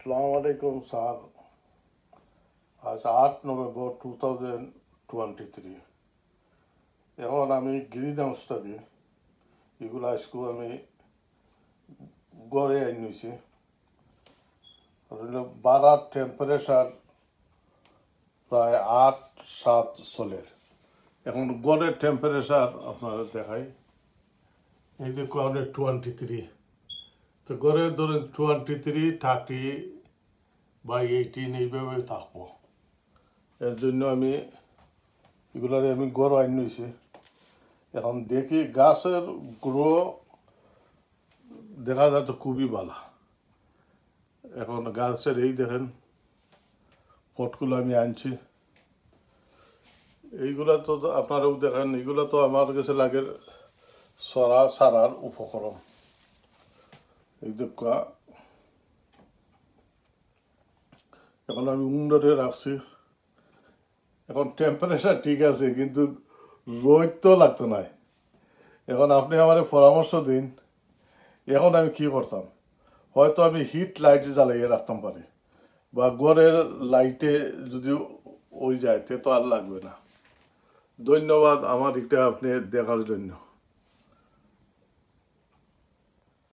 আসসালামু আলাইকুম স্যার আজ আট November two thousand twenty three এখন আমি গ্রিন হাউস থাকি এগুলো আজকে আমি গড়ে আইন নিয়েছি বারার টেম্পারেচার প্রায় আট সাত সোলের এখন গড়ের টেম্পারেচার আপনারা দেখাই এই দেখুন টোয়েন্টি থ্রি তো গড়ে ধরেন twenty three thirty by eighteen এইভাবে থাকবো এর জন্য আমি এগুলার আমি গড় আইন নিয়েছি এখন দেখি গাছের গ্রো দেখা যায় তো খুবই ভালো এখন গাছের এই দেখেন পটগুলো আমি আনছি এইগুলা তো আপনারাও দেখেন এগুলো তো আমার কাছে লাগে সরা সারার উপকরণ দেখবা এখন আমি উন্ডরে রাখছি এখন টেম্পারেচার ঠিক আছে কিন্তু রোদ তো লাগতো নাই এখন আপনি আমার পরামর্শ দিন এখন আমি কি করতাম হয়তো আমি হিট লাইট জ্বালাইয়ে রাখতাম পারি বা ঘরের লাইটে যদি ওই যায় তে তো আর লাগবে না ধন্যবাদ আমার এটা আপনি দেখার জন্য